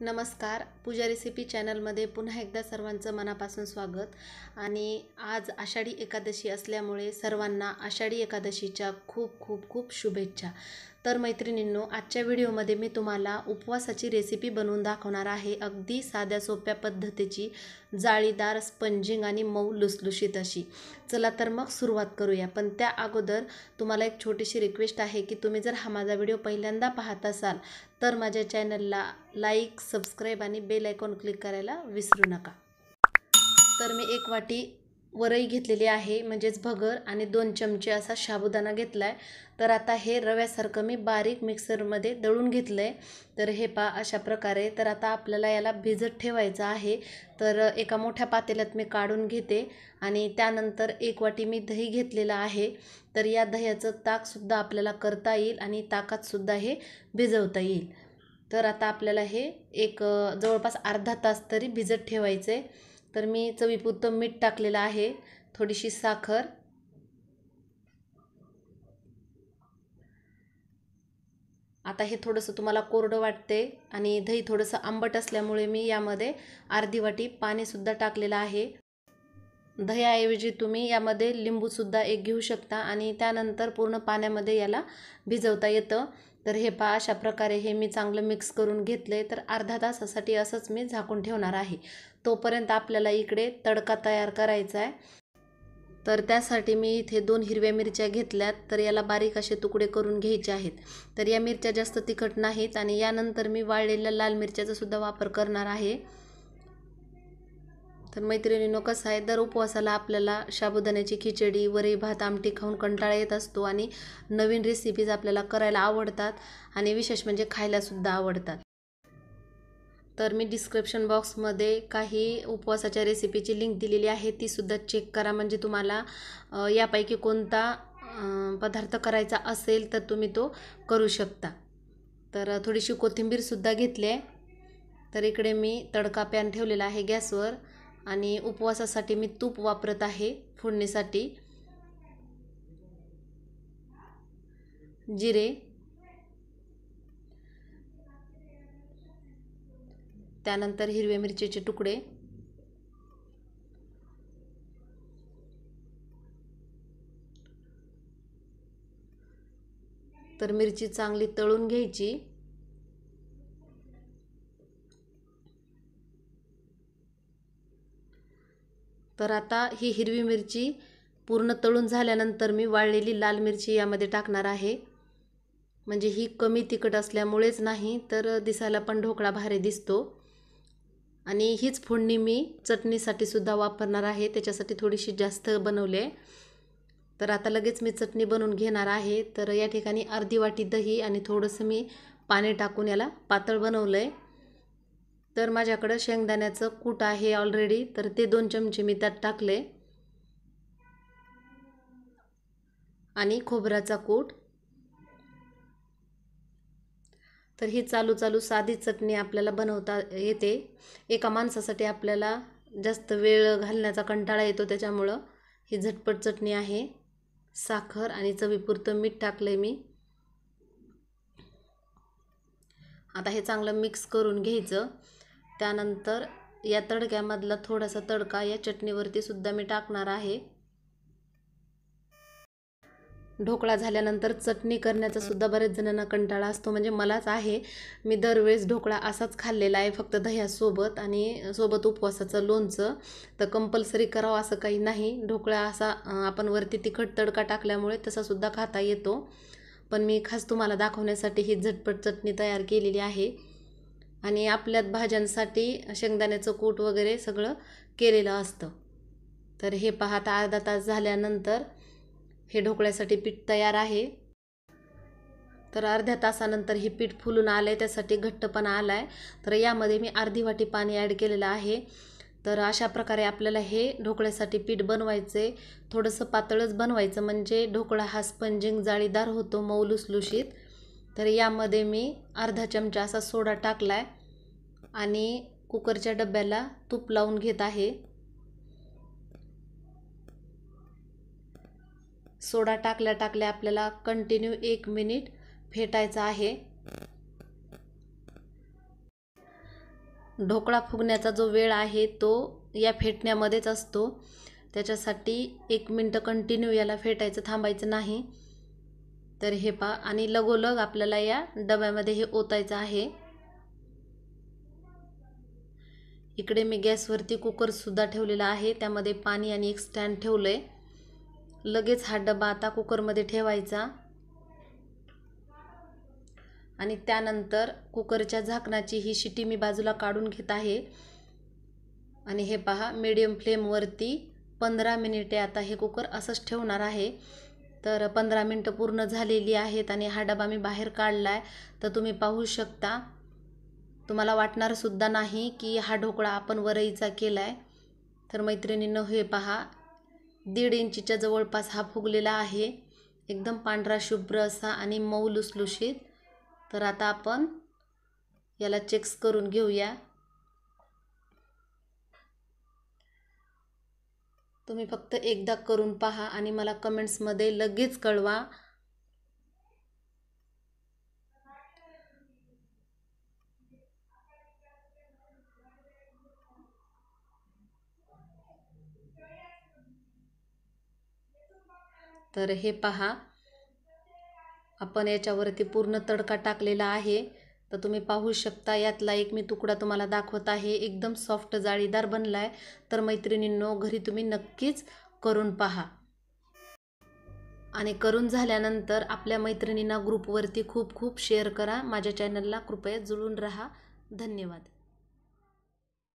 नमस्कार पूजा रेसिपी चॅनलमध्ये पुन्हा एकदा सर्वांचं मनापासून स्वागत आणि आज आषाढी एकादशी असल्यामुळे सर्वांना आषाढी एकादशीच्या खूप खूप खूप शुभेच्छा तर मैत्रिणींनो आजच्या व्हिडिओमध्ये मी तुम्हाला उपवासाची रेसिपी बनवून दाखवणार आहे अगदी साध्या सोप्या पद्धतीची जाळीदार स्पंजिंग आणि मऊ लुसलुशीत अशी चला तर मग सुरुवात करूया पण त्या अगोदर तुम्हाला एक छोटीशी रिक्वेस्ट आहे की तुम्ही जर हा माझा व्हिडिओ पहिल्यांदा पाहत असाल तर माझ्या चॅनलला लाईक सबस्क्राईब आणि बेल आयकॉन क्लिक करायला विसरू नका तर मी एक वाटी वरई घेतलेली आहे म्हणजेच भगर आणि दोन चमचे असा शाबुदाना घेतला आहे तर आता हे रव्यासारखं मी बारीक मिक्सरमध्ये दळून घेतलं आहे तर हे पा अशा प्रकारे तर आता आपल्याला याला भिजत ठेवायचं आहे तर एका मोठ्या पातेल्यात मी काढून घेते आणि त्यानंतर एक वाटी मी दही घेतलेलं आहे तर या दह्याचं ताकसुद्धा आपल्याला करता येईल आणि ताकातसुद्धा हे भिजवता येईल तर आता आपल्याला हे एक जवळपास अर्धा तास तरी भिजत ठेवायचं आहे तर मी चवीपुरतं मीठ टाकलेलं आहे थोडीशी साखर आता हे थोडंसं तुम्हाला कोरडं वाटते आणि दही थोडंसं आंबट असल्यामुळे मी यामध्ये अर्धी वाटी पाणीसुद्धा टाकलेलं आहे दह्याऐवजी तुम्ही यामध्ये लिंबूसुद्धा एक घेऊ शकता आणि त्यानंतर पूर्ण पाण्यामध्ये याला भिजवता येतं तर हे पहा अशा प्रकारे हे मी चांगलं मिक्स करून घेतलं आहे तर अर्धा तासासाठी असंच मी झाकून ठेवणार आहे तोपर्यंत आपल्याला इकडे तडका तयार करायचा आहे तर त्यासाठी मी इथे दोन हिरव्या मिरच्या घेतल्यात तर याला बारीक असे तुकडे करून घ्यायचे आहेत तर या मिरच्या जास्त तिखट नाहीत आणि यानंतर मी वाळलेल्या लाल मिरच्याचासुद्धा वापर करणार आहे तर मैत्रिणींनो कसं आहे दर उपवासाला आपल्याला साबुदाण्याची खिचडी वरी भात आमटी खाऊन कंटाळा येत असतो आणि नवीन रेसिपीज आपल्याला करायला आवडतात आणि विशेष म्हणजे खायलासुद्धा आवडतात तर मी डिस्क्रिप्शन बॉक्समध्ये काही उपवासाच्या रेसिपीची लिंक दिलेली आहे तीसुद्धा चेक करा म्हणजे तुम्हाला यापैकी कोणता पदार्थ करायचा असेल तर तुम्ही तो करू शकता तर थोडीशी कोथिंबीरसुद्धा घेतली आहे तर इकडे मी तडका पॅन ठेवलेला आहे गॅसवर आणि उपवासासाठी मी तूप वापरत आहे फोडणीसाठी जिरे त्यानंतर हिरवे मिरचीचे तुकडे तर मिरची चांगली तळून घ्यायची तर आता ही हिरवी मिरची पूर्ण तळून झाल्यानंतर मी वाळलेली लाल मिरची यामध्ये टाकणार आहे म्हणजे ही कमी तिखट असल्यामुळेच नाही तर दिसायला पण ढोकळा भारी दिसतो आणि हीच फोडणी मी चटणीसाठी सुद्धा वापरणार आहे त्याच्यासाठी थोडीशी जास्त बनवली आहे तर आता लगेच मी चटणी बनवून घेणार आहे तर या ठिकाणी अर्धी वाटी दही आणि थोडंसं मी पाणी टाकून याला पातळ बनवलं आहे तर माझ्याकडं शेंगदाण्याचं कूट आहे ऑलरेडी तर ते दोन चमचे मी त्यात टाकले आणि खोबऱ्याचा कूट तर ही चालू चालू साधी चटणी आपल्याला बनवता येते एका माणसासाठी आपल्याला जास्त वेळ घालण्याचा कंटाळा येतो त्याच्यामुळं ही झटपट चटणी आहे साखर आणि चवीपुरतं मीठ टाकलं आहे मी आता हे चांगलं मिक्स करून घ्यायचं त्यानंतर या तडक्यामधला थोडासा तडका या चटणीवरती सुद्धा मी टाकणार आहे ढोकळा झाल्यानंतर चटणी करण्याचा सुद्धा बरेच जणांना कंटाळा असतो म्हणजे मलाच आहे मी दरवेळेस ढोकळा असाच खाल्लेला आहे फक्त दह्यासोबत आणि सोबत उपवासाचं लोणचं तर कंपल्सरी करावं असं काही नाही ढोकळा असा आपण वरती तिखट तडका टाकल्यामुळे तसासुद्धा खाता येतो पण मी खास तुम्हाला दाखवण्यासाठी ही झटपट चटणी तयार केलेली आहे आणि आपल्यात भाज्यांसाठी शेंगदाण्याचं कूट वगैरे सगळं केलेलं असतं तर हे पाहता अर्धा तास झाल्यानंतर हे ढोकळ्यासाठी पीठ तयार आहे तर अर्ध्या तासानंतर हे पीठ फुलून आलं आहे त्यासाठी घट्टपणा आला आहे तर यामध्ये मी अर्धी वाटी पाणी ॲड केलेलं आहे तर अशा प्रकारे आपल्याला हे ढोकळ्यासाठी पीठ बनवायचे थोडंसं पातळच बनवायचं म्हणजे ढोकळा हा स्पंजिंग जाळीदार होतो मऊ लुसलुशीत तर यामध्ये मी अर्धा चमचा असा सोडा टाकला आहे आणि कुकरच्या डब्याला तूप लावून घेत आहे सोडा टाकल्या टाकल्या आपल्याला कंटिन्यू एक मिनिट फेटायचा आहे ढोकळा फुगण्याचा जो वेळ आहे तो या फेटण्यामध्येच असतो त्याच्यासाठी एक मिनटं कंटिन्यू याला फेटायचं थांबायचं नाही तर हे पा आणि लगोलग आपल्याला या डब्यामध्ये हे ओतायचं आहे इकडे मी गॅसवरती कुकरसुद्धा ठेवलेला आहे त्यामध्ये पाणी आणि एक स्टँड ठेवलं आहे लगेच हा डबा आता कुकरमध्ये ठेवायचा आणि त्यानंतर कुकरच्या झाकणाची ही शिटी मी बाजूला काढून घेत आहे आणि हे पहा मीडियम फ्लेमवरती पंधरा मिनिटे आता हे कुकर असंच ठेवणार आहे तर पंधरा मिनटं पूर्ण झालेली आहेत आणि हा डबा मी बाहेर काढला आहे तर तुम्ही पाहू शकता तुम्हाला वाटणारसुद्धा नाही की हा ढोकळा आपण वरईचा केला आहे तर मैत्रिणीनं हे पहा दीड इंचीच्या जवळपास हा फुगलेला आहे एकदम पांढरा शुभ्र असा आणि मऊ लुसलुशीत तर आता आपण याला चेक्स करून घेऊया तुम्ही फक्त एकदा करून पहा आणि मला कमेंट्समध्ये लगेच कळवा तर हे पहा आपण याच्यावरती पूर्ण तडका टाकलेला आहे तर तुम्ही पाहू शकता यातला एक मी तुकडा तुम्हाला दाखवत आहे एकदम सॉफ्ट जाळीदार बनला आहे तर मैत्रिणींनो घरी तुम्ही नक्कीच करून पहा आणि करून झाल्यानंतर आपल्या मैत्रिणींना ग्रुपवरती खूप खूप शेअर करा माझ्या चॅनलला कृपया जुळून राहा धन्यवाद